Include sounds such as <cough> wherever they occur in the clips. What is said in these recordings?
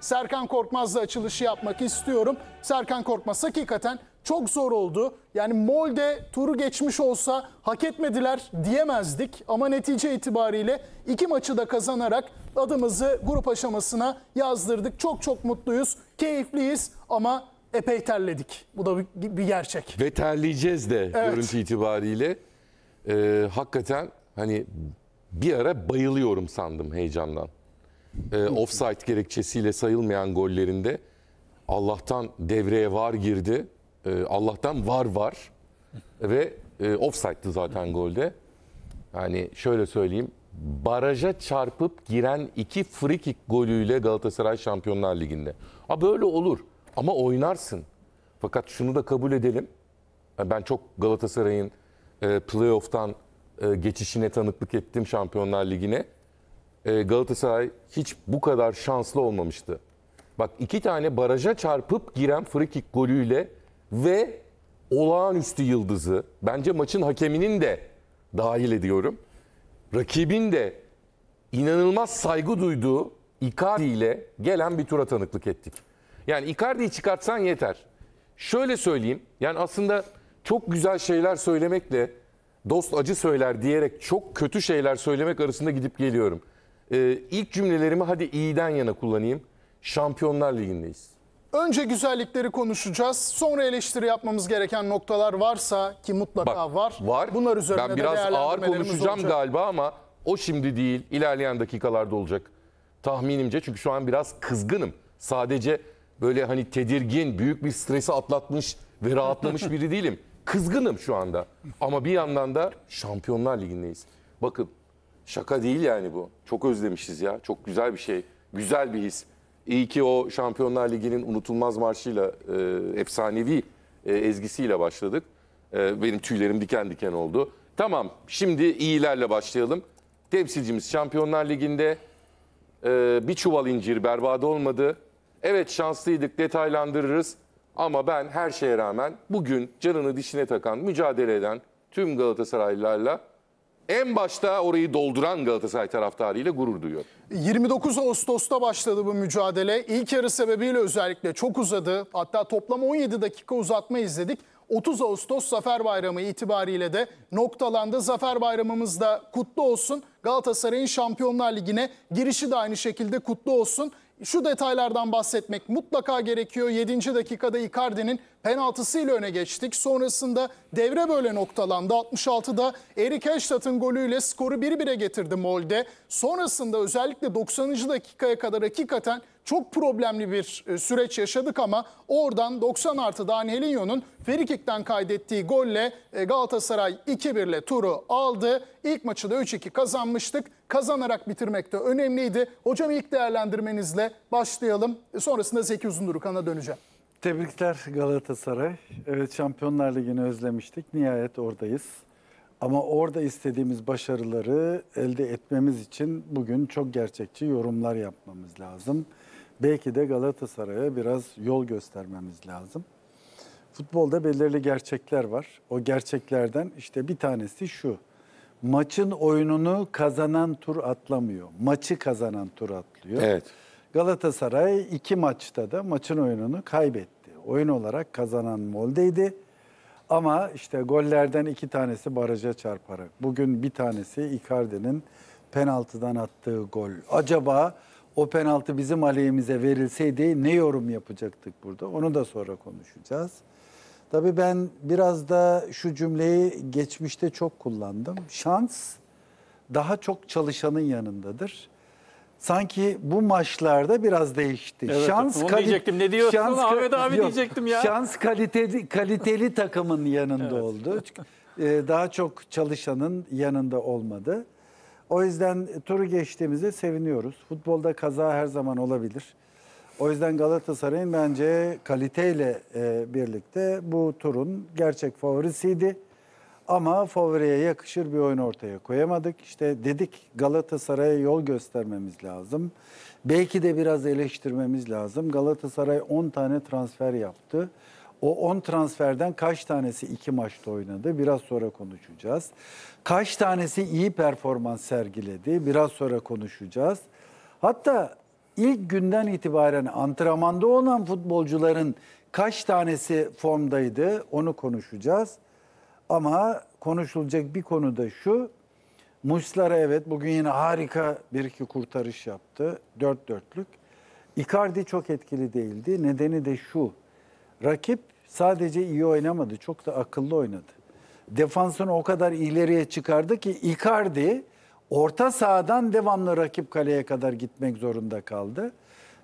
Serkan Korkmaz'la açılışı yapmak istiyorum. Serkan Korkmaz hakikaten çok zor oldu. Yani Molde turu geçmiş olsa hak etmediler diyemezdik ama netice itibariyle iki maçı da kazanarak adımızı grup aşamasına yazdırdık. Çok çok mutluyuz, keyifliyiz ama epey terledik. Bu da bir, bir gerçek. Ve terleyeceğiz de evet. görüntü itibariyle. Ee, hakikaten hani bir ara bayılıyorum sandım heyecandan e, offside gerekçesiyle sayılmayan gollerinde Allah'tan devreye var girdi. E, Allah'tan var var ve e, offside'dı zaten golde. Yani şöyle söyleyeyim. Baraja çarpıp giren iki free kick golüyle Galatasaray Şampiyonlar Ligi'nde. Ha böyle olur ama oynarsın. Fakat şunu da kabul edelim. E, ben çok Galatasaray'ın e, playoff'tan e, geçişine tanıklık ettim Şampiyonlar Ligi'ne. Ee, Galatasaray hiç bu kadar şanslı olmamıştı. Bak iki tane baraja çarpıp giren frikik golüyle ve olağanüstü yıldızı bence maçın hakeminin de dahil ediyorum. Rakibin de inanılmaz saygı duyduğu Icardi ile gelen bir tura tanıklık ettik. Yani Icardi'yi çıkartsan yeter. Şöyle söyleyeyim. Yani aslında çok güzel şeyler söylemekle dost acı söyler diyerek çok kötü şeyler söylemek arasında gidip geliyorum. Ee, ilk cümlelerimi hadi iyiden yana kullanayım. Şampiyonlar Ligi'ndeyiz. Önce güzellikleri konuşacağız. Sonra eleştiri yapmamız gereken noktalar varsa ki mutlaka Bak, var. Var. Bunlar üzerine Ben biraz de ağır konuşacağım olacak. galiba ama o şimdi değil. İlerleyen dakikalarda olacak tahminimce. Çünkü şu an biraz kızgınım. Sadece böyle hani tedirgin, büyük bir stresi atlatmış ve rahatlamış <laughs> biri değilim. Kızgınım şu anda. Ama bir yandan da Şampiyonlar Ligi'ndeyiz. Bakın Şaka değil yani bu. Çok özlemişiz ya. Çok güzel bir şey. Güzel bir his. İyi ki o Şampiyonlar Ligi'nin unutulmaz marşıyla, e, efsanevi e, ezgisiyle başladık. E, benim tüylerim diken diken oldu. Tamam şimdi iyilerle başlayalım. Temsilcimiz Şampiyonlar Ligi'nde e, bir çuval incir berbat olmadı. Evet şanslıydık detaylandırırız. Ama ben her şeye rağmen bugün canını dişine takan, mücadele eden tüm Galatasaraylılarla en başta orayı dolduran Galatasaray taraftarıyla gurur duyuyor. 29 Ağustos'ta başladı bu mücadele. İlk yarı sebebiyle özellikle çok uzadı. Hatta toplam 17 dakika uzatma izledik. 30 Ağustos Zafer Bayramı itibariyle de noktalandı. Zafer Bayramımız da kutlu olsun. Galatasaray'ın Şampiyonlar Ligi'ne girişi de aynı şekilde kutlu olsun. Şu detaylardan bahsetmek mutlaka gerekiyor. 7. dakikada Icardi'nin penaltısıyla öne geçtik. Sonrasında devre böyle noktalandı. 66'da Erik Eştat'ın golüyle skoru 1-1'e getirdi Molde. Sonrasında özellikle 90. dakikaya kadar hakikaten çok problemli bir e, süreç yaşadık ama oradan 90 artı da Ferikik'ten kaydettiği golle e, Galatasaray 2-1 ile turu aldı. İlk maçı da 3-2 kazanmıştık. Kazanarak bitirmek de önemliydi. Hocam ilk değerlendirmenizle başlayalım. E, sonrasında Zeki Uzundurukan'a döneceğim. Tebrikler Galatasaray. Evet Şampiyonlar Ligi'ni özlemiştik. Nihayet oradayız. Ama orada istediğimiz başarıları elde etmemiz için bugün çok gerçekçi yorumlar yapmamız lazım. Belki de Galatasaray'a biraz yol göstermemiz lazım. Futbolda belirli gerçekler var. O gerçeklerden işte bir tanesi şu. Maçın oyununu kazanan tur atlamıyor. Maçı kazanan tur atlıyor. Evet. Galatasaray iki maçta da maçın oyununu kaybetti. Oyun olarak kazanan Molde'ydi. Ama işte gollerden iki tanesi baraja çarparak. Bugün bir tanesi Icardi'nin penaltıdan attığı gol. Acaba o penaltı bizim aleyhimize verilseydi ne yorum yapacaktık burada? Onu da sonra konuşacağız. Tabii ben biraz da şu cümleyi geçmişte çok kullandım. Şans daha çok çalışanın yanındadır sanki bu maçlarda biraz değişti. Evet, şans onu Ne diyorsun şans, Ahmet abi yok, diyecektim ya. Şans kaliteli kaliteli takımın yanında evet. oldu. Ee, daha çok çalışanın yanında olmadı. O yüzden turu geçtiğimizi seviniyoruz. Futbolda kaza her zaman olabilir. O yüzden Galatasaray'ın bence kaliteyle e, birlikte bu turun gerçek favorisiydi. Ama favoriye yakışır bir oyun ortaya koyamadık. İşte dedik Galatasaray'a yol göstermemiz lazım. Belki de biraz eleştirmemiz lazım. Galatasaray 10 tane transfer yaptı. O 10 transferden kaç tanesi 2 maçta oynadı? Biraz sonra konuşacağız. Kaç tanesi iyi performans sergiledi? Biraz sonra konuşacağız. Hatta ilk günden itibaren antrenmanda olan futbolcuların kaç tanesi formdaydı? Onu konuşacağız. Ama konuşulacak bir konu da şu. Muslara evet bugün yine harika bir iki kurtarış yaptı. Dört dörtlük. Icardi çok etkili değildi. Nedeni de şu. Rakip sadece iyi oynamadı. Çok da akıllı oynadı. Defansını o kadar ileriye çıkardı ki Icardi orta sahadan devamlı rakip kaleye kadar gitmek zorunda kaldı.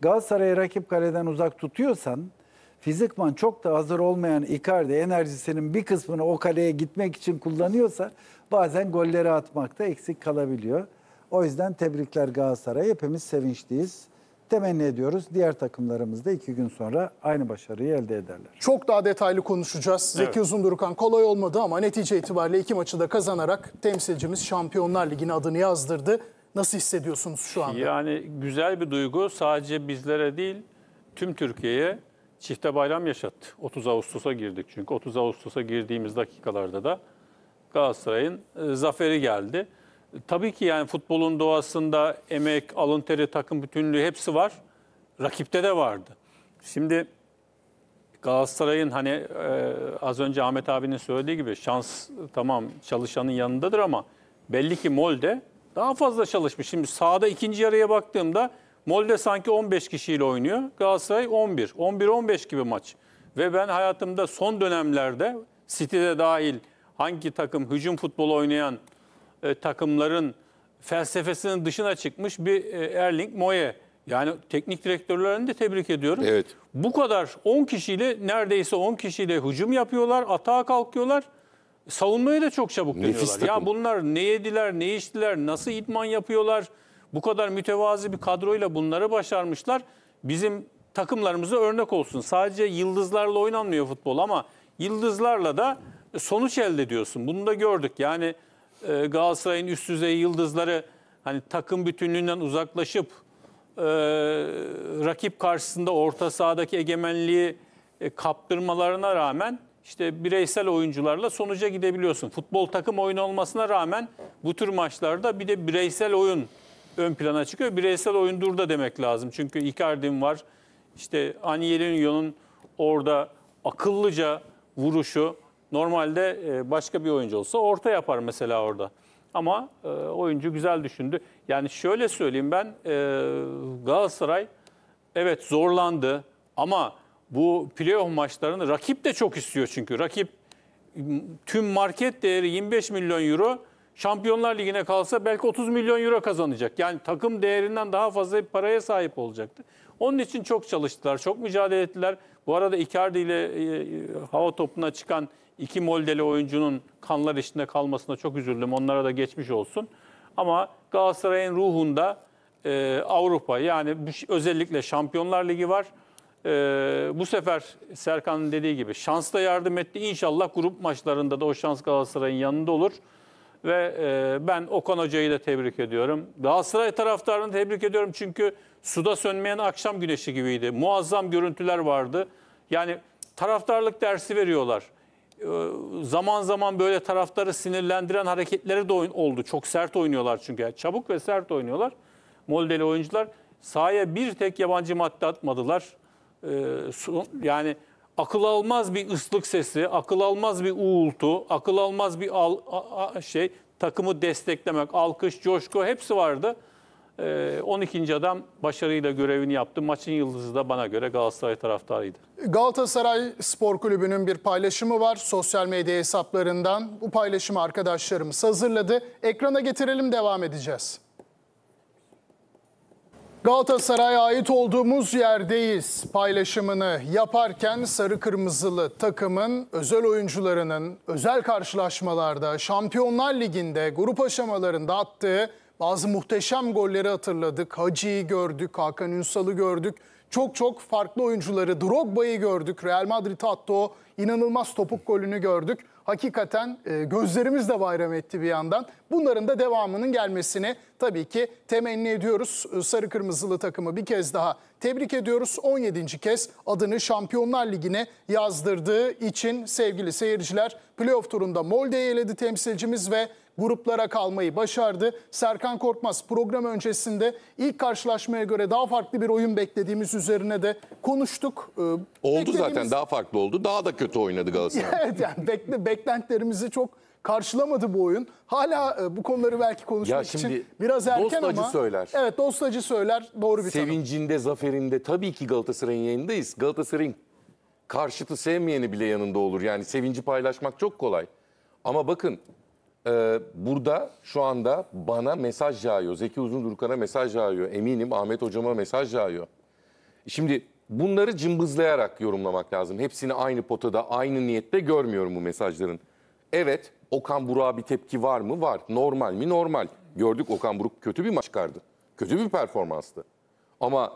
Galatasaray'ı rakip kaleden uzak tutuyorsan fizikman çok da hazır olmayan Icardi enerjisinin bir kısmını o kaleye gitmek için kullanıyorsa bazen golleri atmakta eksik kalabiliyor. O yüzden tebrikler Galatasaray. Hepimiz sevinçliyiz. Temenni ediyoruz. Diğer takımlarımız da iki gün sonra aynı başarıyı elde ederler. Çok daha detaylı konuşacağız. Evet. Zeki Uzundurukan kolay olmadı ama netice itibariyle iki maçı da kazanarak temsilcimiz Şampiyonlar Ligi'nin adını yazdırdı. Nasıl hissediyorsunuz şu anda? Yani güzel bir duygu. Sadece bizlere değil tüm Türkiye'ye çifte bayram yaşattı. 30 Ağustos'a girdik çünkü. 30 Ağustos'a girdiğimiz dakikalarda da Galatasaray'ın e, zaferi geldi. tabii ki yani futbolun doğasında emek, alın teri, takım bütünlüğü hepsi var. Rakipte de vardı. Şimdi Galatasaray'ın hani e, az önce Ahmet abinin söylediği gibi şans tamam çalışanın yanındadır ama belli ki Molde daha fazla çalışmış. Şimdi sahada ikinci yarıya baktığımda Molde sanki 15 kişiyle oynuyor. Galatasaray 11. 11-15 gibi maç. Ve ben hayatımda son dönemlerde City'de dahil hangi takım hücum futbolu oynayan e, takımların felsefesinin dışına çıkmış bir e, Erling Moye. Yani teknik direktörlerini de tebrik ediyorum. Evet. Bu kadar 10 kişiyle neredeyse 10 kişiyle hücum yapıyorlar, atağa kalkıyorlar. Savunmayı da çok çabuk Nefis dönüyorlar. Takım. Ya bunlar ne yediler, ne içtiler, nasıl idman yapıyorlar? Bu kadar mütevazi bir kadroyla bunları başarmışlar. Bizim takımlarımıza örnek olsun. Sadece yıldızlarla oynanmıyor futbol ama yıldızlarla da sonuç elde ediyorsun. Bunu da gördük. Yani e, Galatasaray'ın üst düzey yıldızları hani takım bütünlüğünden uzaklaşıp e, rakip karşısında orta sahadaki egemenliği e, kaptırmalarına rağmen işte bireysel oyuncularla sonuca gidebiliyorsun. Futbol takım oyunu olmasına rağmen bu tür maçlarda bir de bireysel oyun ön plana çıkıyor. Bireysel oyundur da demek lazım. Çünkü Icardi'm var. İşte Aniyelino'nun orada akıllıca vuruşu normalde e, başka bir oyuncu olsa orta yapar mesela orada. Ama e, oyuncu güzel düşündü. Yani şöyle söyleyeyim ben e, Galatasaray evet zorlandı ama bu playoff maçlarını rakip de çok istiyor çünkü. Rakip tüm market değeri 25 milyon euro Şampiyonlar Ligi'ne kalsa belki 30 milyon euro kazanacak. Yani takım değerinden daha fazla bir paraya sahip olacaktı. Onun için çok çalıştılar, çok mücadele ettiler. Bu arada Icardi ile e, e hava topuna çıkan iki Moldeli oyuncunun kanlar içinde kalmasına çok üzüldüm. Onlara da geçmiş olsun. Ama Galatasaray'ın ruhunda e, Avrupa yani özellikle Şampiyonlar Ligi var. E, bu sefer Serkan'ın dediği gibi şans da yardım etti. İnşallah grup maçlarında da o şans Galatasaray'ın yanında olur. Ve e, ben Okan Hoca'yı da tebrik ediyorum. Galatasaray taraftarını tebrik ediyorum çünkü suda sönmeyen akşam güneşi gibiydi. Muazzam görüntüler vardı. Yani taraftarlık dersi veriyorlar. E, zaman zaman böyle taraftarı sinirlendiren hareketleri de oldu. Çok sert oynuyorlar çünkü. Yani çabuk ve sert oynuyorlar. Moldeli oyuncular. Sahaya bir tek yabancı madde atmadılar. E, yani akıl almaz bir ıslık sesi, akıl almaz bir uğultu, akıl almaz bir al, a, a, şey takımı desteklemek, alkış, coşku hepsi vardı. Ee, 12. adam başarıyla görevini yaptı. Maçın yıldızı da bana göre Galatasaray taraftarıydı. Galatasaray Spor Kulübü'nün bir paylaşımı var sosyal medya hesaplarından. Bu paylaşımı arkadaşlarımız hazırladı. Ekrana getirelim devam edeceğiz. Galatasaray'a ait olduğumuz yerdeyiz paylaşımını yaparken sarı kırmızılı takımın özel oyuncularının özel karşılaşmalarda Şampiyonlar Ligi'nde grup aşamalarında attığı bazı muhteşem golleri hatırladık. Hacı'yı gördük, Hakan Ünsal'ı gördük. Çok çok farklı oyuncuları Drogba'yı gördük. Real Madrid attı o inanılmaz topuk golünü gördük. Hakikaten e, gözlerimiz de bayram etti bir yandan. Bunların da devamının gelmesini tabii ki temenni ediyoruz. Ee, Sarı Kırmızılı takımı bir kez daha tebrik ediyoruz. 17. kez adını Şampiyonlar Ligi'ne yazdırdığı için sevgili seyirciler playoff turunda Molde'yi eledi temsilcimiz ve gruplara kalmayı başardı. Serkan Korkmaz program öncesinde ilk karşılaşmaya göre daha farklı bir oyun beklediğimiz üzerine de konuştuk. Ee, oldu beklediğimiz... zaten daha farklı oldu. Daha da kötü oynadı Galatasaray. <laughs> evet yani bekle, beklentilerimizi çok karşılamadı bu oyun. Hala e, bu konuları belki konuşmak şimdi için biraz erken dost ama. acı söyler. Evet dostacı söyler doğru bir tanım. Sevincinde, zaferinde tabii ki Galatasaray'ın yayındayız. Galatasaray'ın karşıtı sevmeyeni bile yanında olur. Yani sevinci paylaşmak çok kolay. Ama bakın e, burada şu anda bana mesaj yağıyor. Zeki Uzundurkan'a mesaj yağıyor. Eminim Ahmet Hocam'a mesaj yağıyor. Şimdi bunları cımbızlayarak yorumlamak lazım. Hepsini aynı potada, aynı niyette görmüyorum bu mesajların. Evet Okan Buruk'a bir tepki var mı? Var. Normal mi? Normal. Gördük Okan Buruk kötü bir maç kardı, Kötü bir performanstı. Ama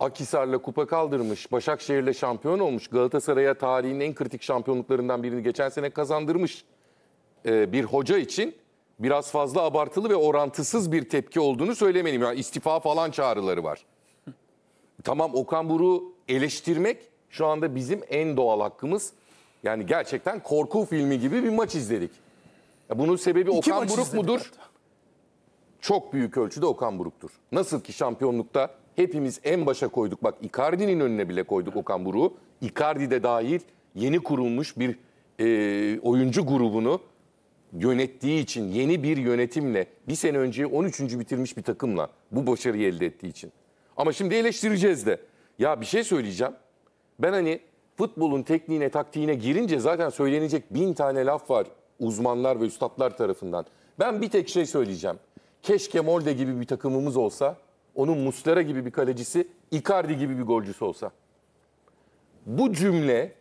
Akhisar'la kupa kaldırmış, Başakşehir'le şampiyon olmuş, Galatasaray'a tarihin en kritik şampiyonluklarından birini geçen sene kazandırmış e, bir hoca için biraz fazla abartılı ve orantısız bir tepki olduğunu söylemeliyim. Yani istifa falan çağrıları var. tamam Okan Buruk'u eleştirmek şu anda bizim en doğal hakkımız. Yani gerçekten korku filmi gibi bir maç izledik. Ya bunun sebebi İki Okan Buruk mudur? Çok büyük ölçüde Okan Buruk'tur. Nasıl ki şampiyonlukta hepimiz en başa koyduk. Bak Icardi'nin önüne bile koyduk Okan Buruk'u. Icardi de dahil yeni kurulmuş bir e, oyuncu grubunu yönettiği için yeni bir yönetimle bir sene önce 13. bitirmiş bir takımla bu başarıyı elde ettiği için. Ama şimdi eleştireceğiz de. Ya bir şey söyleyeceğim. Ben hani futbolun tekniğine taktiğine girince zaten söylenecek bin tane laf var uzmanlar ve üstadlar tarafından. Ben bir tek şey söyleyeceğim. Keşke Molde gibi bir takımımız olsa, onun Muslera gibi bir kalecisi, Icardi gibi bir golcüsü olsa. Bu cümle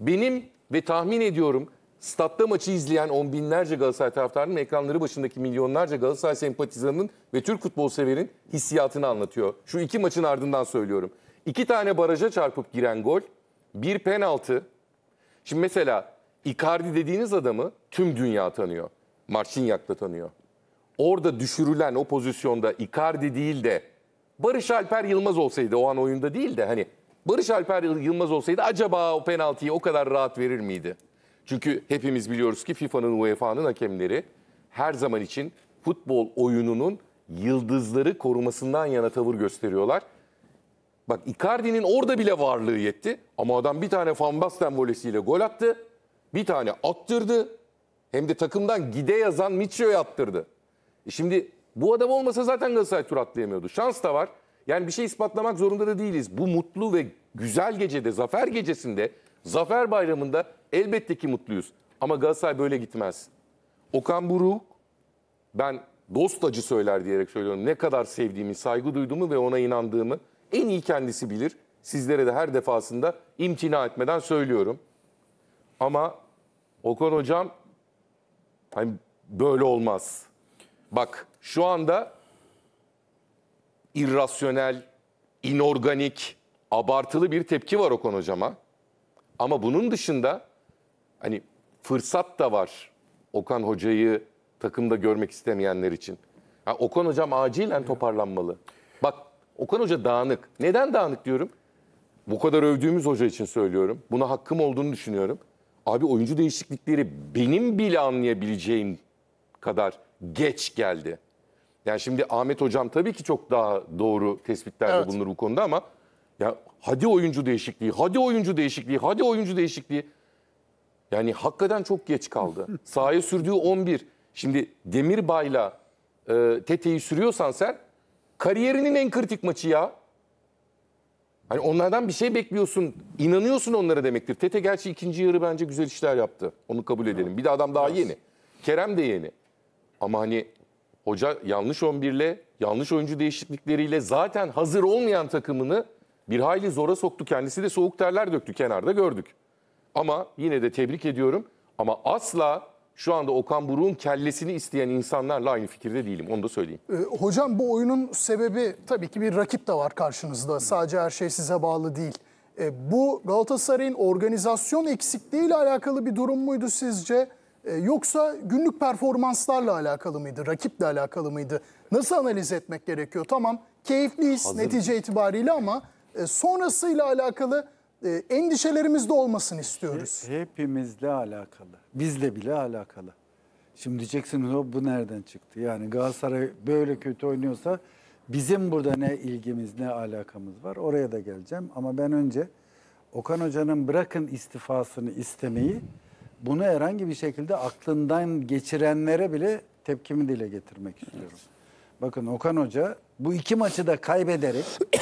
benim ve tahmin ediyorum statta maçı izleyen on binlerce Galatasaray taraftarının ekranları başındaki milyonlarca Galatasaray sempatizanının ve Türk futbol severin hissiyatını anlatıyor. Şu iki maçın ardından söylüyorum. İki tane baraja çarpıp giren gol, bir penaltı. Şimdi mesela Icardi dediğiniz adamı tüm dünya tanıyor. Marçinyak da tanıyor. Orada düşürülen o pozisyonda Icardi değil de Barış Alper Yılmaz olsaydı o an oyunda değil de hani Barış Alper Yılmaz olsaydı acaba o penaltıyı o kadar rahat verir miydi? Çünkü hepimiz biliyoruz ki FIFA'nın UEFA'nın hakemleri her zaman için futbol oyununun yıldızları korumasından yana tavır gösteriyorlar. Bak Icardi'nin orada bile varlığı yetti ama adam bir tane Van Basten volesiyle gol attı. Bir tane attırdı. Hem de takımdan gide yazan Michio'ya attırdı. E şimdi bu adam olmasa zaten Galatasaray tur atlayamıyordu. Şans da var. Yani bir şey ispatlamak zorunda da değiliz. Bu mutlu ve güzel gecede, zafer gecesinde, zafer bayramında elbette ki mutluyuz. Ama Galatasaray böyle gitmez. Okan Buruk, ben dost acı söyler diyerek söylüyorum. Ne kadar sevdiğimi, saygı duyduğumu ve ona inandığımı en iyi kendisi bilir. Sizlere de her defasında imtina etmeden söylüyorum. Ama Okan hocam hani böyle olmaz. Bak şu anda irrasyonel, inorganik, abartılı bir tepki var Okan hocama. Ama bunun dışında hani fırsat da var Okan hocayı takımda görmek istemeyenler için. Ha, Okan hocam acilen toparlanmalı. Bak Okan hoca dağınık. Neden dağınık diyorum? Bu kadar övdüğümüz hoca için söylüyorum. Buna hakkım olduğunu düşünüyorum. Abi oyuncu değişiklikleri benim bile anlayabileceğim kadar geç geldi. Yani şimdi Ahmet Hocam tabii ki çok daha doğru tespitlerde evet. bulunur bu konuda ama ya hadi oyuncu değişikliği, hadi oyuncu değişikliği, hadi oyuncu değişikliği. Yani hakikaten çok geç kaldı. <laughs> Sahaya sürdüğü 11. Şimdi Demirbay'la e, Tete'yi sürüyorsan sen kariyerinin en kritik maçı ya. Hani onlardan bir şey bekliyorsun, inanıyorsun onlara demektir. Tete gerçi ikinci yarı bence güzel işler yaptı. Onu kabul edelim. Bir de adam daha yeni. Kerem de yeni. Ama hani hoca yanlış 11'le, yanlış oyuncu değişiklikleriyle zaten hazır olmayan takımını bir hayli zora soktu. Kendisi de soğuk terler döktü kenarda gördük. Ama yine de tebrik ediyorum. Ama asla şu anda Okan Buruk'un kellesini isteyen insanlarla aynı fikirde değilim. Onu da söyleyeyim. E, hocam bu oyunun sebebi tabii ki bir rakip de var karşınızda. Sadece her şey size bağlı değil. E, bu Galatasaray'ın organizasyon eksikliği ile alakalı bir durum muydu sizce? E, yoksa günlük performanslarla alakalı mıydı? Rakiple alakalı mıydı? Nasıl analiz etmek gerekiyor? Tamam keyifliyiz Hazır. netice itibariyle ama e, sonrasıyla alakalı e, endişelerimiz de olmasın istiyoruz. Hepimizle alakalı. Bizle bile alakalı. Şimdi diyeceksiniz o bu nereden çıktı? Yani Galatasaray böyle kötü oynuyorsa bizim burada ne ilgimiz ne alakamız var? Oraya da geleceğim ama ben önce Okan Hoca'nın bırakın istifasını istemeyi bunu herhangi bir şekilde aklından geçirenlere bile tepkimi dile getirmek istiyorum. Evet. Bakın Okan Hoca bu iki maçı da kaybederek <coughs>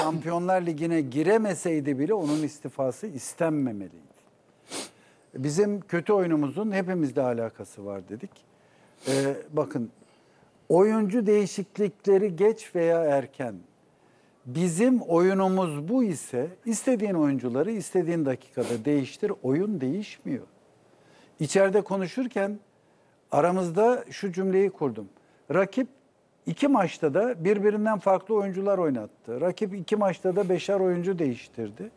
Şampiyonlar Ligi'ne giremeseydi bile onun istifası istenmemeliydi. Bizim kötü oyunumuzun hepimizle alakası var dedik. Ee, bakın oyuncu değişiklikleri geç veya erken Bizim oyunumuz bu ise istediğin oyuncuları istediğin dakikada değiştir. Oyun değişmiyor. İçeride konuşurken aramızda şu cümleyi kurdum. Rakip İki maçta da birbirinden farklı oyuncular oynattı. Rakip iki maçta da beşer oyuncu değiştirdi.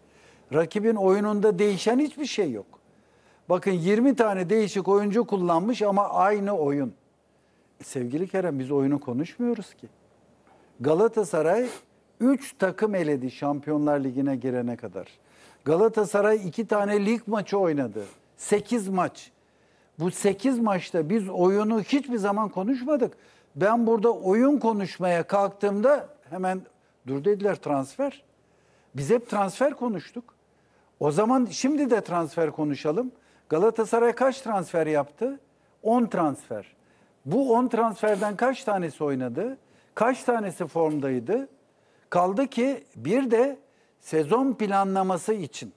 Rakibin oyununda değişen hiçbir şey yok. Bakın 20 tane değişik oyuncu kullanmış ama aynı oyun. E, sevgili Kerem biz oyunu konuşmuyoruz ki. Galatasaray 3 takım eledi Şampiyonlar Ligi'ne girene kadar. Galatasaray 2 tane lig maçı oynadı. 8 maç. Bu 8 maçta biz oyunu hiçbir zaman konuşmadık. Ben burada oyun konuşmaya kalktığımda hemen dur dediler transfer. Biz hep transfer konuştuk. O zaman şimdi de transfer konuşalım. Galatasaray kaç transfer yaptı? 10 transfer. Bu 10 transferden kaç tanesi oynadı? Kaç tanesi formdaydı? Kaldı ki bir de sezon planlaması için